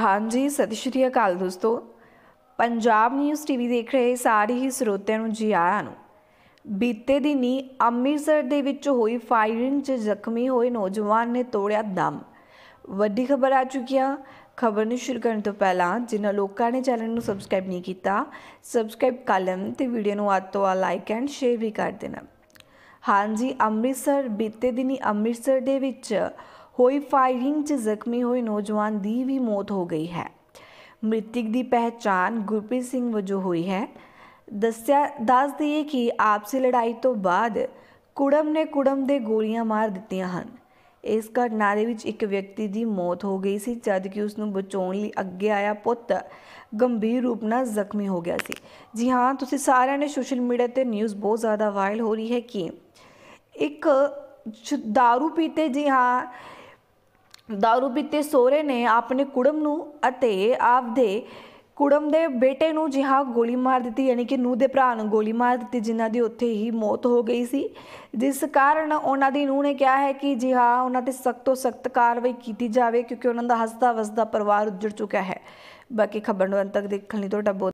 ਹਾਂਜੀ ਸਤਿ ਸ਼੍ਰੀ ਅਕਾਲ ਦੋਸਤੋ ਪੰਜਾਬ ਨਿਊਜ਼ ਟੀਵੀ ਦੇਖ ਰਹੇ ਸਾਰੇ ਹੀ ਸਰੋਤਿਆਂ ਨੂੰ ਜੀ ਆਇਆਂ ਨੂੰ ਬੀਤੇ ਦਿਨੀ ਅੰਮ੍ਰਿਤਸਰ ਦੇ ਵਿੱਚ ਹੋਈ ਫਾਇਰਿੰਗ 'ਚ ਜ਼ਖਮੀ ਹੋਏ ਨੌਜਵਾਨ ਨੇ ਤੋੜਿਆ ਦਮ ਵੱਡੀ ਖਬਰ ਆ ਚੁੱਕੀ ਆ ਖਬਰ ਨੂੰ ਸ਼ੁਰੂ ਕਰਨ ਤੋਂ ਪਹਿਲਾਂ ਜਿਨ੍ਹਾਂ ਲੋਕਾਂ ਨੇ ਚੈਨਲ ਨੂੰ ਸਬਸਕ੍ਰਾਈਬ ਨਹੀਂ ਕੀਤਾ ਸਬਸਕ੍ਰਾਈਬ ਕਰ ਲੈਣ ਤੇ ਵੀਡੀਓ ਨੂੰ ਅੱਜ ਤੋਂ ਆ ਲਾਈਕ ਐਂਡ ਸ਼ੇਅਰ ਵੀ ਕਰ ਦੇਣਾ ਹਾਂਜੀ ਅੰਮ੍ਰਿਤਸਰ ਬੀਤੇ ਦਿਨੀ ਅੰਮ੍ਰਿਤਸਰ ਦੇ ਵਿੱਚ ਹੋਈ ਫਾਇਰਿੰਗ 'ਚ ਜ਼ਖਮੀ ਹੋਏ ਨੌਜਵਾਨ ਦੀ ਵੀ ਮੌਤ ਹੋ ਗਈ ਹੈ ਮ੍ਰਿਤਕ ਦੀ ਪਹਿਚਾਨ ਗੁਰਪ੍ਰੀਤ ਸਿੰਘ ਵਜੋਂ ਹੋਈ ਹੈ ਦੱਸਿਆ ਦੱਸ ਦਈਏ ਕਿ ਆਪਸੀ ਲੜਾਈ ਤੋਂ ਬਾਅਦ ਕੁੜਮ ਨੇ ਕੁੜਮ ਦੇ ਗੋਲੀਆਂ ਮਾਰ ਦਿੱਤੀਆਂ ਹਨ ਇਸ ਘਟਨਾ ਦੇ ਵਿੱਚ ਇੱਕ ਵਿਅਕਤੀ ਦੀ ਮੌਤ ਹੋ ਗਈ ਸੀ ਜਦ ਕਿ ਉਸ ਨੂੰ ਬਚਾਉਣ ਲਈ ਅੱਗੇ ਆਇਆ ਪੁੱਤ ਗੰਭੀਰ ਰੂਪ ਨਾਲ ਜ਼ਖਮੀ ਹੋ ਗਿਆ ਸੀ ਜੀ ਹਾਂ ਤੁਸੀਂ ਸਾਰਿਆਂ ਨੇ ਸੋਸ਼ਲ ਮੀਡੀਆ ਤੇ ਨਿਊਜ਼ ਬਹੁਤ ਜ਼ਿਆਦਾ ਵਾਇਰਲ ਹੋ ਰਹੀ ਹੈ ਕਿ ਇੱਕ दारू ਪੀਤੇ ਜੀ ਹਾਂ ਦਾਰੂ ਪੀਤੇ ਸੋਰੇ ਨੇ ਆਪਣੇ ਕੁੜਮ ਨੂੰ ਅਤੇ ਆਪਦੇ ਕੁੜਮ ਦੇ ਬੇਟੇ ਨੂੰ ਜਿਹਾ ਗੋਲੀ ਮਾਰ ਦਿੱਤੀ ਯਾਨੀ ਕਿ ਨੂ ਦੇ ਭਰਾ ਨੂੰ ਗੋਲੀ ਮਾਰ ਦਿੱਤੀ ਜਿਨ੍ਹਾਂ ਦੀ ਉੱਥੇ ਹੀ ਮੌਤ ਹੋ ਗਈ ਸੀ ਜਿਸ ਕਾਰਨ ਉਹਨਾਂ ਦੀ ਨੂ ਨੇ ਕਿਹਾ ਹੈ ਕਿ ਜਿਹਾ ਉਹਨਾਂ ਤੇ ਸਖਤ ਤੋਂ ਸਖਤ ਕਾਰਵਾਈ ਕੀਤੀ ਜਾਵੇ ਕਿਉਂਕਿ ਉਹਨਾਂ ਦਾ ਹੱਸਦਾ ਵਸਦਾ ਪਰਿਵਾਰ ਉੱਜੜ ਚੁੱਕਾ ਹੈ ਬਾਕੀ ਖਬਰ ਨੂੰ ਅੰਤ ਤੱਕ ਦੇਖਣ ਲਈ ਤੁਹਾਡਾ ਬਹੁਤ